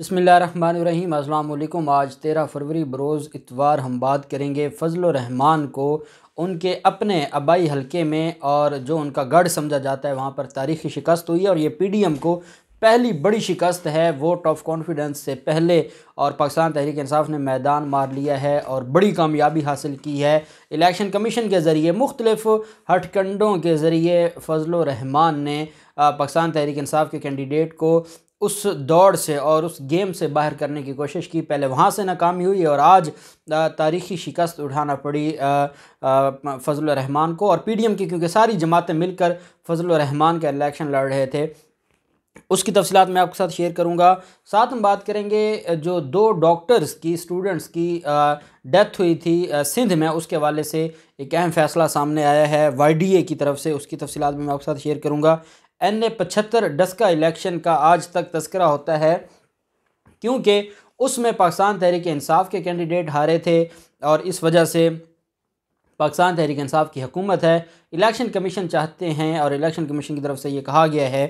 बसमीम अल्लाम आज तेरह फरवरी बरोज़ इतवार हम बात करेंगे फ़जल रहमान को उनके अपने आबाई हलके में और जो उनका गढ़ समझा जाता है वहाँ पर तारीखी शिकस्त हुई है और ये पी डी एम को पहली बड़ी शिकस्त है वोट ऑफ कॉन्फिडेंस से पहले और पाकिस्तान तहरीक इंसाफ ने मैदान मार लिया है और बड़ी कामयाबी हासिल की है इलेक्शन कमीशन के ज़रिए मुख्तलफ़ हटकंडों के ज़रिए फजल रहमान ने पाकिस्तान तहरीक इंसाफ के कैंडिडेट को उस दौड़ से और उस गेम से बाहर करने की कोशिश की पहले वहाँ से नाकामी हुई और आज तारीखी शिकस्त उठाना पड़ी फजल रहमान को और पीडीएम की क्योंकि सारी जमातें मिलकर फजल रहमान का इलेक्शन लड़ रहे थे उसकी तफसलत मैं आपके साथ शेयर करूँगा साथ हम बात करेंगे जो दो डॉक्टर्स की स्टूडेंट्स की डेथ हुई थी सिंध में उसके हवाले से एक अहम फैसला सामने आया है वाई डी ए की तरफ से उसकी तफसलत भी मैं आपके साथ शेयर करूँगा एन ए पचहत्तर डस्का इलेक्शन का आज तक तस्करा होता है क्योंकि उसमें पाकिस्तान तहरीक इंसाफ के कैंडिडेट हारे थे और इस वजह से पाकिस्तान तहरीक इंसाफ की हुकूमत है इलेक्शन कमीशन चाहते हैं और इलेक्शन कमीशन की तरफ से ये कहा गया है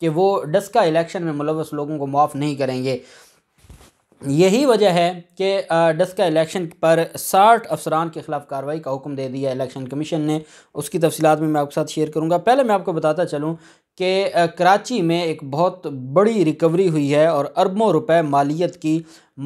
कि वो डस्का इलेक्शन में मुलवस लोगों को माफ़ नहीं करेंगे यही वजह है कि डस्का इलेक्शन पर साठ अफसरान के ख़िलाफ़ कार्रवाई का हुक्म दे दिया इलेक्शन कमीशन ने उसकी तफसीत भी मैं आपके साथ शेयर करूँगा पहले मैं आपको बताता चलूँ कि कराची में एक बहुत बड़ी रिकवरी हुई है और अरबों रुपए मालियत की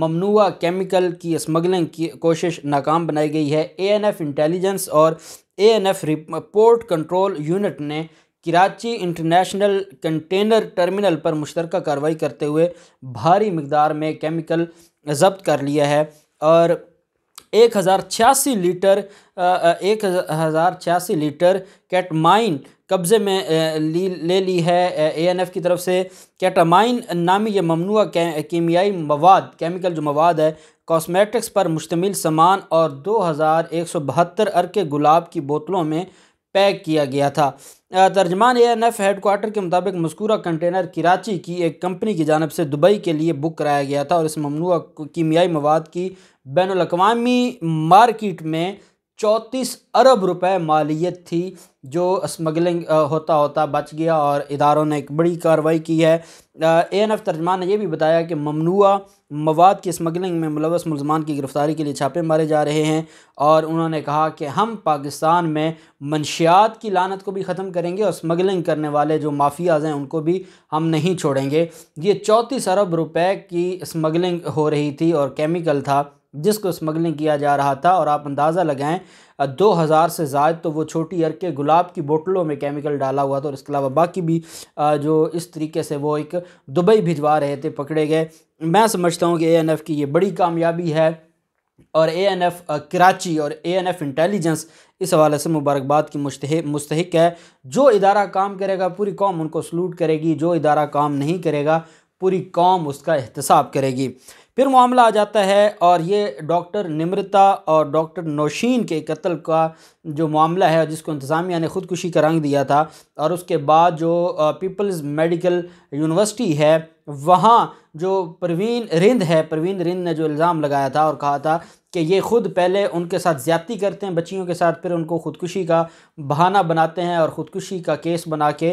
ममनुआ केमिकल की स्मगलिंग की कोशिश नाकाम बनाई गई है एएनएफ इंटेलिजेंस और एएनएफ रिपोर्ट कंट्रोल यूनिट ने कराची इंटरनेशनल कंटेनर टर्मिनल पर मुश्तर कार्रवाई करते हुए भारी मकदार में केमिकल जब्त कर लिया है और एक हज़ार छियासी लीटर एक हज़ार छियासी लीटर कैटमाइन कब्ज़े में ली ले ली है एएनएफ एन एफ़ की तरफ से कैटामाइन नामी यह ममनू कीमियाई मवाद केमिकल जो मवाद है कॉस्मेटिक्स पर मुश्तमिल सामान और दो हज़ार एक सौ बहत्तर अरके गुलाब की बोतलों में पैक किया गया था तर्जमान एन एफ हेडकोार्टर के मुताबिक मस्कूरा कंटेनर कराची की एक कंपनी की जानब से दुबई के लिए बुक कराया गया था और इस ममनू कीमियाई मवाद की बैन अवी मार्किट में चौंतीस अरब रुपए मालियत थी जो स्मगलिंग होता होता बच गया और इदारों ने एक बड़ी कार्रवाई की है ए एन एफ तर्जमान ने यह भी बताया कि ममनुआ मवाद की स्मगलिंग में मुलवस मुलजमान की गिरफ़्तारी के लिए छापे मारे जा रहे हैं और उन्होंने कहा कि हम पाकिस्तान में मनशियात की लानत को भी ख़त्म करेंगे और स्मगलिंग करने वाले जो माफियाज हैं उनको भी हम नहीं छोड़ेंगे ये चौंतीस अरब रुपये की स्मगलिंग हो रही थी और केमिकल था जिसको स्मगलिंग किया जा रहा था और आप अंदाज़ा लगाएं दो हज़ार से ज़ायद तो वो छोटी अर के गुलाब की बोतलों में केमिकल डाला हुआ था और इसके अलावा बाकी भी जो इस तरीके से वो एक दुबई भिजवा रहे थे पकड़े गए मैं समझता हूँ कि ए की ये बड़ी कामयाबी है और ए एन एफ कराची और ए एन एफ इंटेलिजेंस इस हवाले से मुबारकबाद की मुस्तक मुस्तक है जो इदारा काम करेगा पूरी कौम उनको सलूट करेगी जो इदारा काम नहीं करेगा पूरी कौम उसका एहतसाब करेगी फिर मामला आ जाता है और ये डॉक्टर निम्रता और डॉक्टर नौशीन के कत्ल का जो मामला है जिसको इंतज़ामिया ने ख़ुदकुशी करांग दिया था और उसके बाद जो पीपल्स मेडिकल यूनिवर्सिटी है वहाँ जो प्रवीन रिंद है प्रवीन रिंद ने जो इल्ज़ाम लगाया था और कहा था कि ये ख़ुद पहले उनके साथ ज़्यादती करते हैं बच्चियों के साथ फिर उनको ख़ुदकुशी का बहाना बनाते हैं और ख़ुदकुशी का केस बना के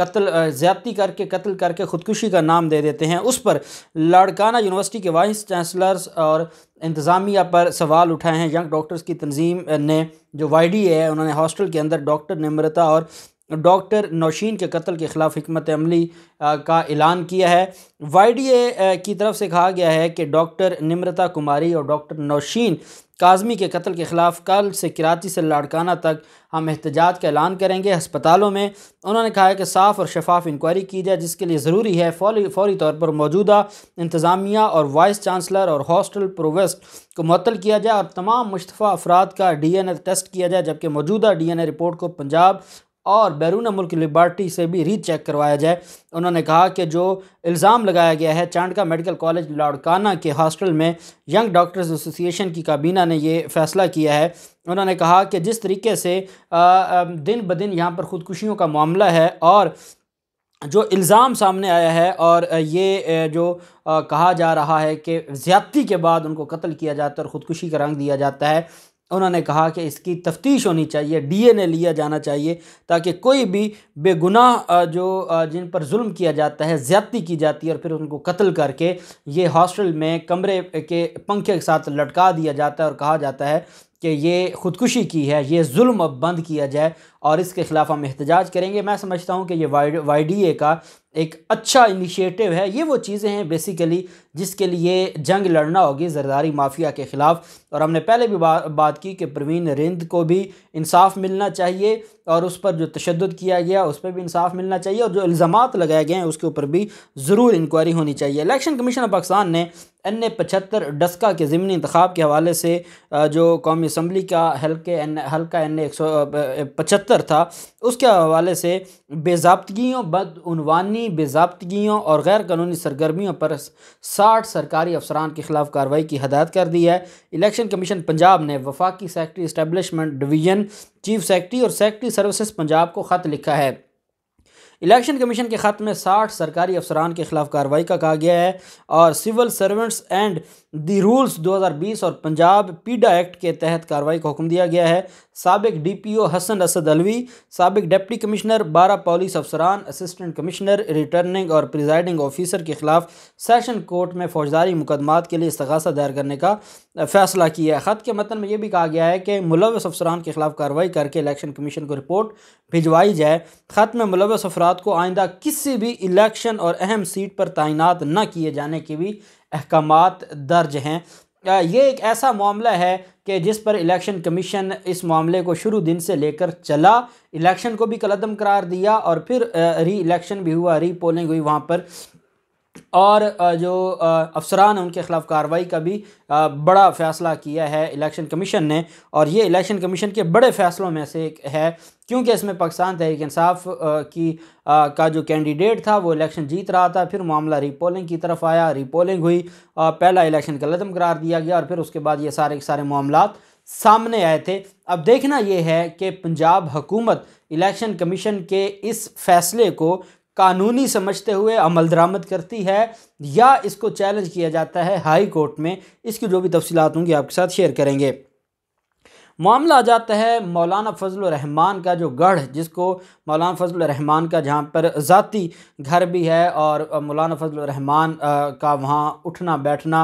कत्ल ज़्यादती करके कत्ल करके ख़ुदकुशी का नाम दे देते हैं उस पर लाड़काना यूनिवर्सिटी के वाइस चांसलर्स और इंतज़ामिया पर सवाल उठाए हैं यंग डॉक्टर्स की तंजीम ने जो वाई है उन्होंने हॉस्टल के अंदर डॉक्टर निम्रता और डॉक्टर नौशीन के कत्ल के ख़िलाफ़ हमत अमली का ऐलान किया है वाई डी ए की तरफ से कहा गया है कि डॉक्टर निम्रता कुमारी और डॉक्टर नौशीन काजमी के कत्ल के ख़िलाफ़ कल से कराची से लाड़काना तक हम एहतजाज का ऐलान करेंगे हस्पतालों में उन्होंने कहा है कि साफ़ और शफाफ इंक्वायरी की जाए जिसके लिए ज़रूरी है फौरी फौरी तौर पर मौजूदा इंतज़ामिया और वाइस चांसलर और हॉस्टल प्रोवेस्ट को मअतल किया जाए और तमाम मुशतफ़ा अफराद का डी एन ए टेस्ट किया जाए जबकि मौजूदा डी एन ए रिपोर्ट को पंजाब और बैरून मुल्क लिबर्टी से भी रीचेक करवाया जाए उन्होंने कहा कि जो इल्ज़ाम लगाया गया है चांडका मेडिकल कॉलेज लाड़काना के हॉस्टल में यंग डॉक्टर्स एसोसिएशन की काबीना ने ये फ़ैसला किया है उन्होंने कहा कि जिस तरीके से दिन ब दिन यहाँ पर ख़ुदकुशियों का मामला है और जो इल्ज़ाम सामने आया है और ये जो कहा जा रहा है कि ज़्यादती के बाद उनको कत्ल किया जाता है और ख़ुदकुशी का रंग दिया जाता है उन्होंने कहा कि इसकी तफ्तीश होनी चाहिए डीएनए लिया जाना चाहिए ताकि कोई भी बेगुनाह जो जिन पर जुल्म किया जाता है ज़्यादती की जाती है और फिर उनको कत्ल करके ये हॉस्टल में कमरे के पंखे के साथ लटका दिया जाता है और कहा जाता है कि ये ख़ुदकुशी की है ये जुल्म अब बंद किया जाए और इसके ख़िलाफ़ हम एहतजाज करेंगे मैं समझता हूँ कि ये वाई डी का एक अच्छा इनिशिएटिव है ये वो चीज़ें हैं बेसिकली जिसके लिए जंग लड़ना होगी जरदारी माफिया के ख़िलाफ़ और हमने पहले भी बा, बात की कि प्रवीण रिंद को भी इंसाफ मिलना चाहिए और उस पर जो तशद किया गया उस पर भी इंसाफ मिलना चाहिए और जो इल्ज़ाम लगाए गए हैं उसके ऊपर भी ज़रूर इंक्वायरी होनी चाहिए इलेक्शन कमीशन ऑफ पाकिस्तान ने एन ए पचहत्तर डस्का के ज़मनी इंतखब के हवाले से जो कौमी असम्बली का हल्के एन हल्का एन ए एक सौ पचहत्तर दफ्तर था उसके हवाले से बेजाबतगियों बदनवानी बेजाबतगियों और गैर कानूनी सरगर्मियों पर साठ सरकारी अफसरान के खिलाफ कार्रवाई की हदायत कर दी है इलेक्शन कमीशन पंजाब ने वफाकी secretary establishment division chief secretary और सेक्रटरी सर्विसज पंजाब को ख़त लिखा है इलेक्शन कमीशन के ख़त में 60 सरकारी अफसरान के खिलाफ कार्रवाई का कहा गया है और civil servants and the rules 2020 और पंजाब पीडा एक्ट के तहत कार्रवाई का हुक्म दिया गया है सबक डीपीओ हसन असद अलवी सबक डिप्टी कमिश्नर बारह पुलिस अफसरान असिस्टेंट कमिश्नर रिटर्निंग और प्रिजाइडिंग ऑफिसर के खिलाफ सेशन कोर्ट में फौजदारी मुकदमा के लिए इसगासा दायर करने का फैसला किया है ख़त के मतन में यह भी कहा गया है कि मुलवस अफसरान के खिलाफ कार्रवाई करके इलेक्शन कमीशन को रिपोर्ट भिजवाई जाए ख़त में मुलवस अफराद को आइंदा किसी भी इलेक्शन और अहम सीट पर तैनात न किए जाने की भी अहकाम दर्ज हैं ये एक ऐसा मामला है कि जिस पर इलेक्शन कमीशन इस मामले को शुरू दिन से लेकर चला इलेक्शन को भी कलदम करार दिया और फिर री इलेक्शन भी हुआ री पोलिंग हुई वहाँ पर और जो अफसरान हैं उनके ख़िलाफ़ कार्रवाई का भी बड़ा फ़ैसला किया है इलेक्शन कमीशन ने और ये इलेक्शन कमीशन के बड़े फ़ैसलों में से एक है क्योंकि इसमें पाकिस्तान तहरीक इंसाफ की आ, का जो कैंडिडेट था वो इलेक्शन जीत रहा था फिर मामला रिपोलिंग की तरफ आया रीपोलिंग हुई आ, पहला इलेक्शन गलतम करार दिया गया और फिर उसके बाद ये सारे के सारे मामला सामने आए थे अब देखना ये है कि पंजाब हुकूमत इलेक्शन कमीशन के इस फैसले को कानूनी समझते हुए अमल दरामद करती है या इसको चैलेंज किया जाता है हाई कोर्ट में इसकी जो भी तफसीत होंगी आपके साथ शेयर करेंगे मामला आ जाता है मौलाना फजल रहमान का जो गढ़ जिसको मौलाना फजल रहमान का जहाँ पर ज़ाती घर भी है और मौलाना फजल रहमान का वहाँ उठना बैठना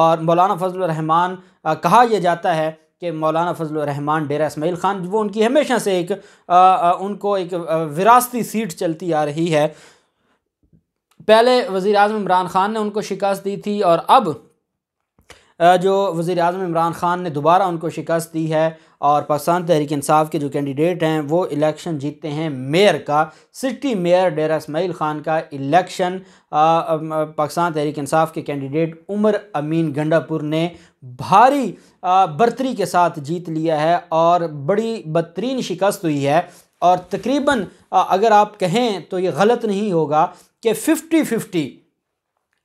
और मौलाना फजल रहमान कहा यह जाता है कि मौलाना फजल रहमान डेरा इसमाइल ख़ान वो उनकी हमेशा से एक आ, उनको एक विरासती सीट चलती आ रही है पहले वज़ी अजम इमरान ख़ान ने उनको शिकस्त दी थी और अब जो वज़ी अजम इमरान ख़ान ने दोबारा उनको शिकस्त दी है और पाकिस्तान तहरीक इसाफ़ के जो कैंडिडेट हैं वो इलेक्शन जीतते हैं मेयर का सिटी मेयर डेरा इसमाइल ख़ान का इलेक्शन पाकिस्तान तहरीक इसाफ़ के कैंडिडेट उमर अमीन गंडापुर ने भारी बर्तरी के साथ जीत लिया है और बड़ी बदतरीन शिकस्त हुई है और तकरीबन अगर आप कहें तो ये गलत नहीं होगा कि फ़िफ्टी फ़िफ्टी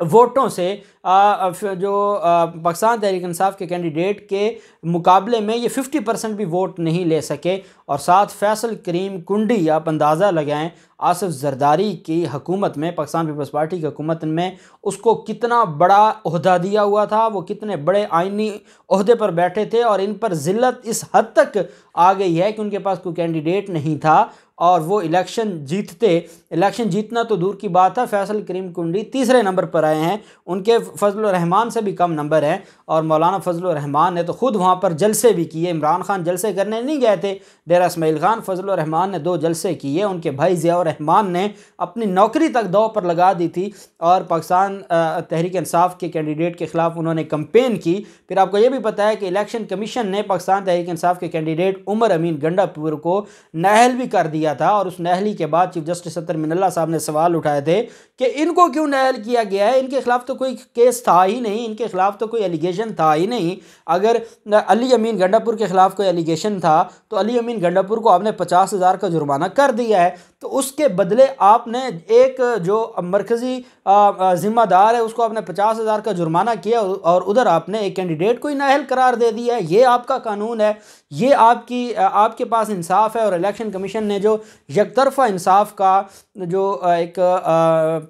वोटों से जो पाकिस्तान तहरीक इंसाफ के कैंडिडेट के मुकाबले में ये 50 परसेंट भी वोट नहीं ले सके और साथ फैसल करीम कुंडी आप अंदाज़ा लगाएं आसिफ जरदारी की हकूमत में पाकिस्तान पीपल्स पार्टी की हकूमत में उसको कितना बड़ा अहदा दिया हुआ था वो कितने बड़े आइनी अहदे पर बैठे थे और इन पर ज़िलत इस हद तक आ गई है कि उनके पास कोई कैंडिडेट नहीं था और वो इलेक्शन जीतते इलेक्शन जीतना तो दूर की बात है फैसल करीम कुंडी तीसरे नंबर पर आए हैं उनके फजल रहमान से भी कम नंबर हैं और मौलाना फजल रहमान ने तो ख़ुद वहाँ पर जलसे भी किए इमरान खान जलसे करने नहीं गए थे डेरा इसमाइल खान फजल रहमान ने दो जलसे किए उनके भाई ज़िया रहमान ने अपनी नौकरी तक दौ पर लगा दी थी और पाकिस्तान तहरीक इंसाफ के कैंडिडेट के ख़िलाफ़ उन्होंने कंपेन की फिर आपको ये भी पता है कि इलेक्शन कमीशन ने पाकिस्तान तहरीक इंसाफ के कैंडिडेट उमर अमीन गंडापुर को नाहल भी कर दिया किया था और उस नहली के बाद चीफ जस्टिस सत्तर मिनल्ला साहब ने सवाल उठाए थे कि इनको क्यों नहल किया गया है इनके खिलाफ तो कोई केस था ही नहीं इनके खिलाफ तो कोई एलिगेशन था ही नहीं अगर अली अमीन गंडापुर के खिलाफ कोई एलिगेशन था तो अली अमीन गंडापुर को आपने पचास हज़ार का जुर्माना कर दिया है तो उसके बदले आपने एक जो मरकज़ी ज़िम्मेदार है उसको आपने पचास हज़ार का जुर्माना किया और उधर आपने एक कैंडिडेट को ही नाहल करार दे दिया है ये आपका कानून है ये आपकी आपके पास इंसाफ है और इलेक्शन कमीशन ने जो जो यकतरफा इंसाफ का जो एक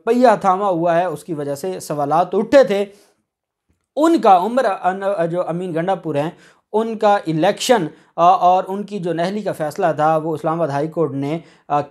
पहिया थामा हुआ है उसकी वजह से सवाल तो उठे थे उनका उम्र जो अमीन गंडापुर हैं उनका इलेक्शन और उनकी जो नहली का फैसला था वो इस्लामाबाद हाई कोर्ट ने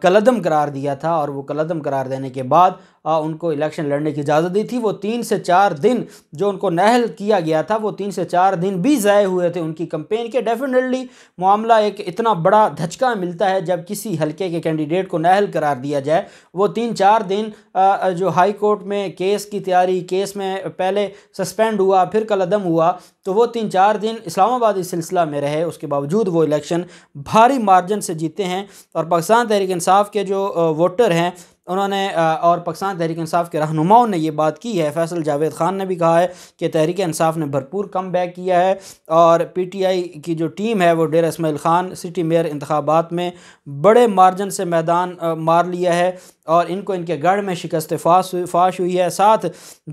कलदम करार दिया था और वो कलदम करार देने के बाद आ, उनको इलेक्शन लड़ने की इजाज़त दी थी वो तीन से चार दिन जो उनको नहल किया गया था वो तीन से चार दिन भी ज़ाय हुए थे उनकी कंपेन के डेफिनेटली मामला एक इतना बड़ा धचका मिलता है जब किसी हलके के कैंडिडेट को नहल करार दिया जाए वो तीन चार दिन आ, जो हाई कोर्ट में केस की तैयारी केस में पहले सस्पेंड हुआ फिर कलदम हुआ तो वो तीन चार दिन इस्लामाबाद इस सिलसिला में रहे उसके बावजूद वो इलेक्शन भारी मार्जिन से जीते हैं और पाकिस्तान तहरीक इंसाफ के जो वोटर हैं उन्होंने और पाकिस्तान तहरीक इंसाफ के रहनुमाओं ने यह बात की है फैसल जावेद ख़ान ने भी कहा है कि तहरीक इंसाफ ने भरपूर कम बैक किया है और पी टी आई की जो टीम है वो डेर इसमाइल ख़ान सिटी मेयर इंतबात में बड़े मार्जन से मैदान मार लिया है और इनको इनके गढ़ में शिकस्त फाश फाश हुई है साथ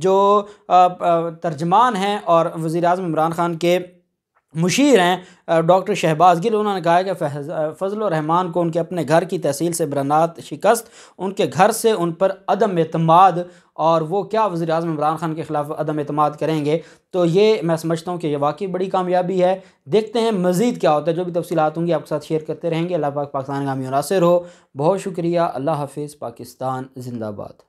जो तर्जमान हैं और वज़ी अजम इमरान ख़ान के मुशीर हैं डॉक्टर शहबाज गिल उन्होंने कहा है कि फजल रहमान को उनके अपने घर की तहसील से बरनात शिकस्त उनके घर से उन पर अदम अतमाद और वो क्या वजी अजम इमरान खान के ख़िलाफ़ अदम अतमाद करेंगे तो ये मैं समझता हूँ कि यह वाकई बड़ी कामयाबी है देखते हैं मज़ीद क्या होता है जो भी तफसीत होंगी आपके साथ शेयर करते रहेंगे अल्लाह पाक पाकिस्तान का मुनासर हो बहुत शुक्रिया अल्लाह हाफिज़ पाकिस्तान जिंदाबाद